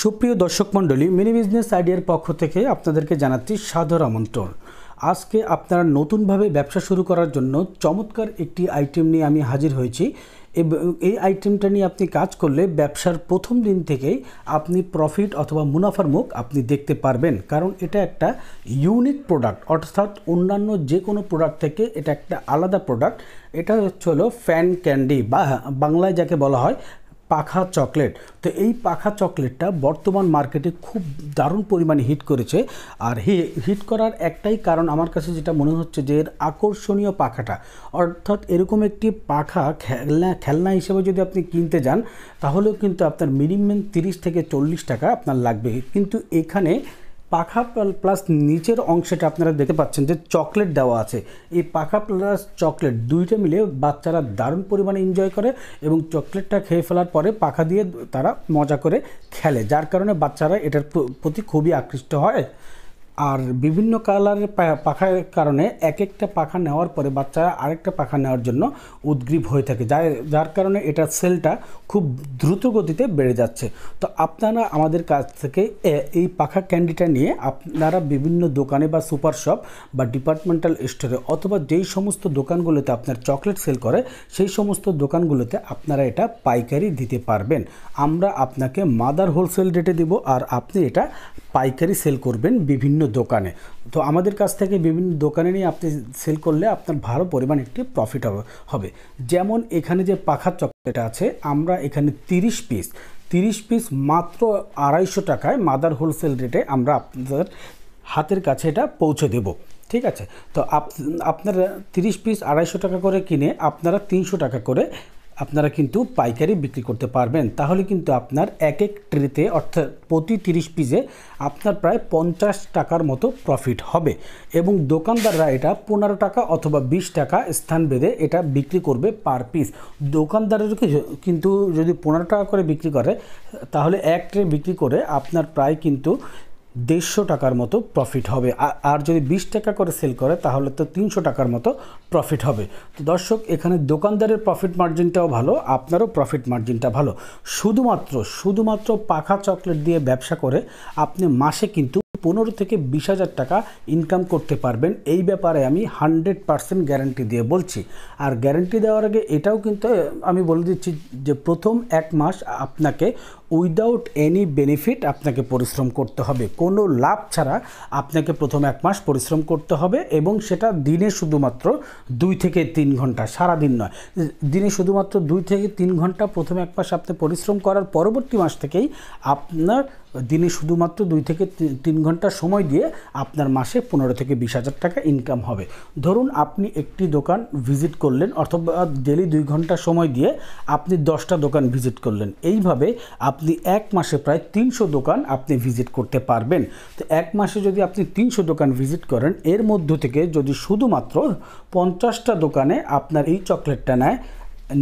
সুপ্রিয় দর্শক মণ্ডলী মিনি বিজনেস আইডিয়ার পক্ষ থেকে আপনাদেরকে জানাচ্ছি সাদর আমন্ত্রণ আজকে আপনারা নতুনভাবে ব্যবসা শুরু করার জন্য চমৎকার একটি আইটেম নিয়ে আমি হাজির হয়েছি এই আইটেমটা নিয়ে আপনি কাজ করলে ব্যবসার প্রথম দিন থেকেই আপনি প্রফিট অথবা মুনাফার মুখ আপনি দেখতে পারবেন কারণ এটা একটা ইউনিক প্রোডাক্ট অর্থাৎ অন্যান্য যে কোনো প্রোডাক্ট থেকে এটা একটা আলাদা প্রোডাক্ট এটা হচ্ছে হলো ফ্যান ক্যান্ডি বা হ্যাঁ, বাংলায় যাকে বলা হয় পাখা চকলেট তো এই পাখা চকলেটটা বর্তমান মার্কেটে খুব দারুণ পরিমাণে হিট করেছে আর হি হিট করার একটাই কারণ আমার কাছে যেটা মনে হচ্ছে যে এর আকর্ষণীয় পাখাটা অর্থাৎ এরকম একটি পাখা খেলনা খেলনা হিসেবে যদি আপনি কিনতে যান তাহলেও কিন্তু আপনার মিনিমাম তিরিশ থেকে চল্লিশ টাকা আপনার লাগবে কিন্তু এখানে পাখা প্লাস নিচের অংশটা আপনারা দেখতে পাচ্ছেন যে চকলেট দেওয়া আছে এই পাখা প্লাস চকলেট দুইটা মিলে বাচ্চারা দারুণ পরিমাণে এনজয় করে এবং চকলেটটা খেয়ে ফেলার পরে পাখা দিয়ে তারা মজা করে খেলে যার কারণে বাচ্চারা এটার প্রতি খুবই আকৃষ্ট হয় আর বিভিন্ন কালারের পাখার কারণে এক একটা পাখা নেওয়ার পরে বাচ্চারা আরেকটা পাখা নেওয়ার জন্য উদ্গ্রীব হয়ে থাকে যার যার কারণে এটার সেলটা খুব দ্রুত গতিতে বেড়ে যাচ্ছে তো আপনারা আমাদের কাছ থেকে এই পাখা ক্যান্ডিটা নিয়ে আপনারা বিভিন্ন দোকানে বা সুপার শপ বা ডিপার্টমেন্টাল স্টোরে অথবা যেই সমস্ত দোকানগুলোতে আপনার চকলেট সেল করে সেই সমস্ত দোকানগুলোতে আপনারা এটা পাইকারি দিতে পারবেন আমরা আপনাকে মাদার হোলসেল রেটে দিব আর আপনি এটা পাইকারি সেল করবেন বিভিন্ন দোকানে তো আমাদের কাছ থেকে বিভিন্ন দোকানে নিয়ে আপনি সেল করলে আপনার ভালো পরিমাণ একটি প্রফিট হবে যেমন এখানে যে পাখার চকলেটটা আছে আমরা এখানে 30 পিস 30 পিস মাত্র আড়াইশো টাকায় মাদার হোলসেল রেটে আমরা আপনাদের হাতের কাছে এটা পৌঁছে দেব ঠিক আছে তো আপনারা 30 পিস আড়াইশো টাকা করে কিনে আপনারা তিনশো টাকা করে আপনারা কিন্তু পাইকারি বিক্রি করতে পারবেন তাহলে কিন্তু আপনার এক এক ট্রেতে অর্থাৎ প্রতি তিরিশ পিসে আপনার প্রায় পঞ্চাশ টাকার মতো প্রফিট হবে এবং দোকানদাররা এটা পনেরো টাকা অথবা বিশ টাকা স্থান বেঁধে এটা বিক্রি করবে পার পিস দোকানদারের কিন্তু যদি পনেরো টাকা করে বিক্রি করে তাহলে এক ট্রে বিক্রি করে আপনার প্রায় কিন্তু দেড়শো টাকার মতো প্রফিট হবে আর যদি বিশ টাকা করে সেল করে তাহলে তো তিনশো টাকার মতো প্রফিট হবে তো দর্শক এখানে দোকানদারের প্রফিট মার্জিনটাও ভালো আপনারও প্রফিট মার্জিনটা ভালো শুধুমাত্র শুধুমাত্র পাখা চকলেট দিয়ে ব্যবসা করে আপনি মাসে কিন্তু পনেরো থেকে বিশ হাজার টাকা ইনকাম করতে পারবেন এই ব্যাপারে আমি হানড্রেড পারসেন্ট গ্যারান্টি দিয়ে বলছি আর গ্যারান্টি দেওয়ার আগে এটাও কিন্তু আমি বলে দিচ্ছি যে প্রথম এক মাস আপনাকে উইদাউট এনি বেনিফিট আপনাকে পরিশ্রম করতে হবে কোনো লাভ ছাড়া আপনাকে প্রথম এক মাস পরিশ্রম করতে হবে এবং সেটা দিনে শুধুমাত্র দুই থেকে তিন ঘন্টা সারাদিন নয় দিনে শুধুমাত্র দুই থেকে তিন ঘন্টা প্রথম এক মাস আপনি পরিশ্রম করার পরবর্তী মাস থেকেই আপনার দিনে শুধুমাত্র দুই থেকে তিন ঘন্টা সময় দিয়ে আপনার মাসে পনেরো থেকে বিশ হাজার টাকা ইনকাম হবে ধরুন আপনি একটি দোকান ভিজিট করলেন অথবা ডেলি দুই ঘন্টা সময় দিয়ে আপনি দশটা দোকান ভিজিট করলেন এইভাবে আপনি এক মাসে প্রায় তিনশো দোকান আপনি ভিজিট করতে পারবেন তো এক মাসে যদি আপনি তিনশো দোকান ভিজিট করেন এর মধ্য থেকে যদি শুধুমাত্র পঞ্চাশটা দোকানে আপনার এই চকলেটটা নেয়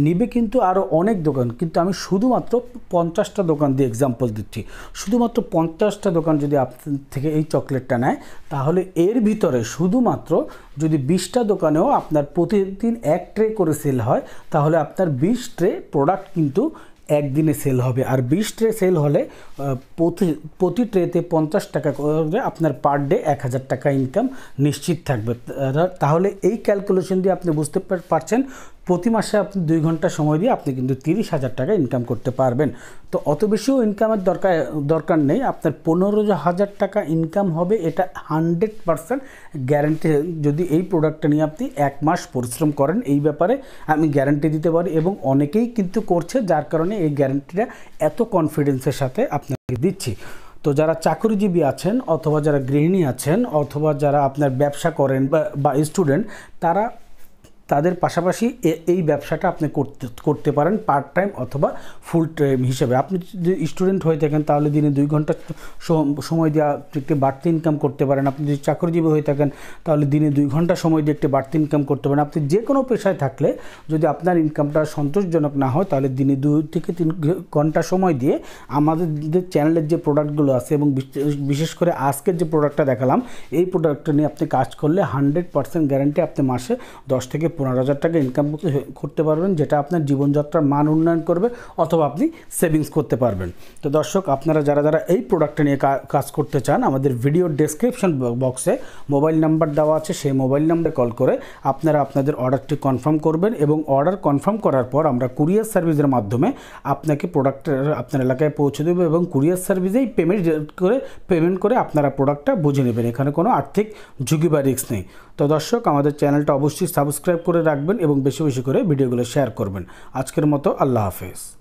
নিবে কিন্তু আরও অনেক দোকান কিন্তু আমি শুধুমাত্র পঞ্চাশটা দোকান দিয়ে এক্সাম্পল দিচ্ছি শুধুমাত্র পঞ্চাশটা দোকান যদি আপনার থেকে এই চকলেটটা নেয় তাহলে এর ভিতরে শুধুমাত্র যদি বিশটা দোকানেও আপনার প্রতিদিন এক ট্রে করে সেল হয় তাহলে আপনার বিশ ট্রে প্রোডাক্ট কিন্তু একদিনে সেল হবে আর বিশ ট্রে সেল হলে প্রতি প্রতি ট্রেতে পঞ্চাশ টাকা করে আপনার পার ডে এক হাজার টাকা ইনকাম নিশ্চিত থাকবে তাহলে এই ক্যালকুলেশন দিয়ে আপনি বুঝতে পারছেন প্রতি মাসে আপনি দুই ঘন্টা সময় দিয়ে আপনি কিন্তু তিরিশ হাজার টাকা ইনকাম করতে পারবেন তো অত বেশিও ইনকামের দরকার দরকার নেই আপনার পনেরো হাজার টাকা ইনকাম হবে এটা হান্ড্রেড পারসেন্ট গ্যারান্টি যদি এই প্রোডাক্টটা নিয়ে আপনি এক মাস পরিশ্রম করেন এই ব্যাপারে আমি গ্যারান্টি দিতে পারি এবং অনেকেই কিন্তু করছে যার কারণে এই গ্যারান্টিটা এত কনফিডেন্সের সাথে আপনাকে দিচ্ছি তো যারা চাকরিজীবী আছেন অথবা যারা গৃহিণী আছেন অথবা যারা আপনার ব্যবসা করেন বা স্টুডেন্ট তারা তাদের পাশাপাশি এই ব্যবসাটা আপনি করতে করতে পারেন পার্ট টাইম অথবা ফুল টাইম হিসেবে আপনি যদি স্টুডেন্ট হয়ে থাকেন তাহলে দিনে দুই ঘন্টা সময় দিয়ে আপনি একটি বাড়তি ইনকাম করতে পারেন আপনি যদি চাকরিজীবী হয়ে থাকেন তাহলে দিনে দুই ঘন্টা সময় দিয়ে একটি বাড়তি ইনকাম করতে পারেন আপনি যে কোনো পেশায় থাকলে যদি আপনার ইনকামটা সন্তোষজনক না হয় তাহলে দিনে দুই থেকে তিন ঘন্টা সময় দিয়ে আমাদের যে চ্যানেলের যে প্রোডাক্টগুলো আছে এবং বিশেষ করে আজকের যে প্রোডাক্টটা দেখালাম এই প্রোডাক্টটা নিয়ে আপনি কাজ করলে হান্ড্রেড পার্সেন্ট গ্যারান্টি আপনি মাসে দশ থেকে পনেরো হাজার টাকা ইনকাম করতে পারবেন যেটা আপনার জীবনযাত্রার মান উন্নয়ন করবে অথবা আপনি সেভিংস করতে পারবেন তো দর্শক আপনারা যারা যারা এই প্রোডাক্টটা নিয়ে কাজ করতে চান আমাদের ভিডিও ডেসক্রিপশন বক্সে মোবাইল নাম্বার দেওয়া আছে সেই মোবাইল নাম্বারে কল করে আপনারা আপনাদের অর্ডারটি কনফার্ম করবেন এবং অর্ডার কনফার্ম করার পর আমরা কুরিয়ার সার্ভিসের মাধ্যমে আপনাকে প্রোডাক্টটা আপনার এলাকায় পৌঁছে দেবো এবং কুরিয়ার সার্ভিসেই পেমেন্ট করে পেমেন্ট করে আপনারা প্রোডাক্টটা বুঝে নেবেন এখানে কোনো আর্থিক ঝুঁকি বা রিস্ক নেই তো দর্শক আমাদের চ্যানেলটা অবশ্যই সাবস্ক্রাইব করে রাখবেন এবং বেশি বেশি করে ভিডিওগুলো শেয়ার করবেন আজকের মতো আল্লাহ হাফেজ